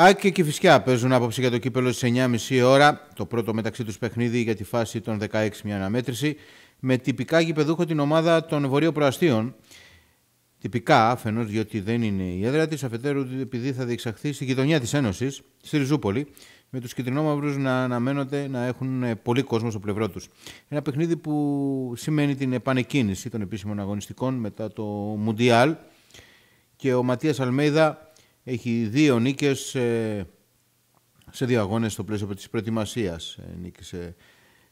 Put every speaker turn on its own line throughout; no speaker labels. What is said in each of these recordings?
Άκη και Κηφισιά παίζουν άποψη για το κύπελο στις 9.30 ώρα. Το πρώτο μεταξύ τους παιχνίδι για τη φάση των 16 μια αναμέτρηση. Με τυπικά γηπεδούχο την ομάδα των Βορείων Προαστίων. Τυπικά, αφενός διότι δεν είναι η έδρα της, αφετέρου επειδή θα διεξαχθεί στη γειτονιά της Ένωσης, στη Ριζούπολη, με τους κυτρινόμαυρου να αναμένονται να έχουν ε, πολύ κόσμο στο πλευρό τους. Ένα παιχνίδι που σημαίνει την επανεκκίνηση των επίσημων αγωνιστικών μετά το Μουντιάλ και ο Ματίας Αλμέιδα έχει δύο νίκες ε, σε δύο αγώνες στο πλαίσιο της προετοιμασίας. Ε, νίκησε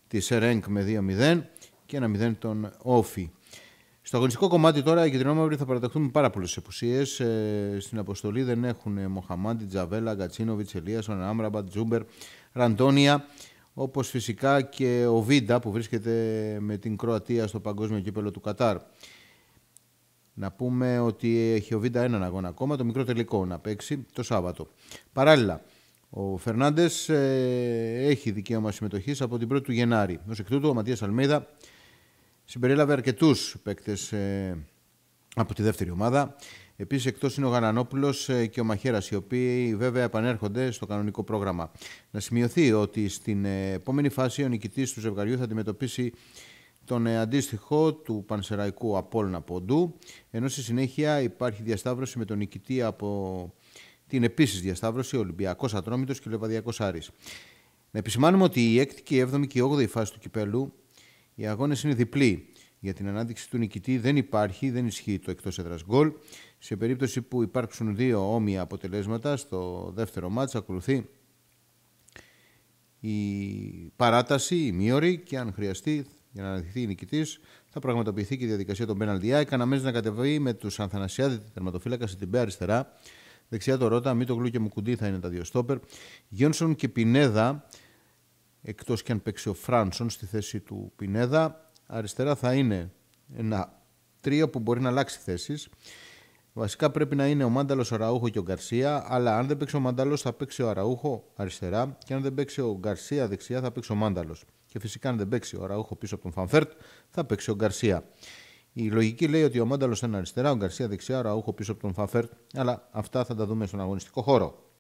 τη Σερένκ με 2-0 και ένα 0 τον Όφι. Στο αγωνιστικό κομμάτι τώρα οι κεντρινόμαυροι θα παραταχθούν πάρα πολλές απουσίες. Ε, στην αποστολή δεν έχουν Μοχαμάντι, Τζαβέλα, Γκατσίνοβιτ, Ελία, Άμραμπα, Τζούμπερ, Ραντόνια. Όπως φυσικά και ο Βίντα που βρίσκεται με την Κροατία στο παγκόσμιο κύπελο του Κατάρ. Να πούμε ότι έχει ο Βίντα έναν αγώνα ακόμα, το μικρό τελικό να παίξει το Σάββατο. Παράλληλα, ο Φερνάντες ε, έχει δικαίωμα συμμετοχής από την 1η του Γενάρη. Ως εκ τούτου, ο Ματίας Αλμίδα συμπεριέλαβε αρκετούς παίκτες ε, από τη δεύτερη ομάδα. Επίσης, εκτός είναι ο Γανανόπουλο ε, και ο Μαχέρα, οι οποίοι βέβαια επανέρχονται στο κανονικό πρόγραμμα. Να σημειωθεί ότι στην επόμενη φάση ο νικητής του ζευγαριού θα αντιμετωπίσει τον ε, αντίστοιχο του Πανσεραϊκού Απόλνα Ποντού, ενώ στη συνέχεια υπάρχει διασταύρωση με τον νικητή από την επίσης διασταύρωση Ολυμπιακός Ατρόμητος και Λεβαδιακός Άρης. Να επισημάνουμε ότι η 6η και η 7η και η 8η φάση του κυπέλου οι αγώνες είναι διπλοί. Για την ανάδειξη του νικητή δεν υπάρχει, δεν ισχύει το εκτός έδρας γκολ. Σε περίπτωση που υπάρξουν δύο όμοια αποτελέσματα στο δεύτερο μάτς ακολουθεί η παράταση, η μείωρη και αν χρειαστεί για να αναδειχθεί η νικητής, θα πραγματοποιηθεί και η διαδικασία των πέναλτι. Έκανα αμέσω να κατεβεί με τους Ανθανασιάδη, την τερματοφύλακας, στην πέα αριστερά. Δεξιά το Ρότα, Γλου και Μουκουντή θα είναι τα δύο στόπερ. Γιόνσον και Πινέδα, εκτός και αν παίξει ο Φράνσον στη θέση του Πινέδα. Αριστερά θα είναι ένα τρίο που μπορεί να αλλάξει θέσεις. Βασικά πρέπει να είναι ο Μάνταλος, ο Ραούχο και ο Γκαρσία. Αλλά αν δεν παίξει ο Μάνταλος, θα παίξει ο Ραούχο αριστερά. Και αν δεν παίξει ο Γκαρσία δεξιά, θα παίξει ο Μάνταλος. Και φυσικά, αν δεν παίξει ο Ραούχο πίσω από τον Φανφέρτ, θα παίξει ο Γκαρσία. Η λογική λέει ότι ο Μάνταλος είναι αριστερά, ο Γκαρσία δεξιά, ο Ραούχο πίσω από τον Φανφέρτ. Αλλά αυτά θα τα δούμε στον αγωνιστικό χώρο.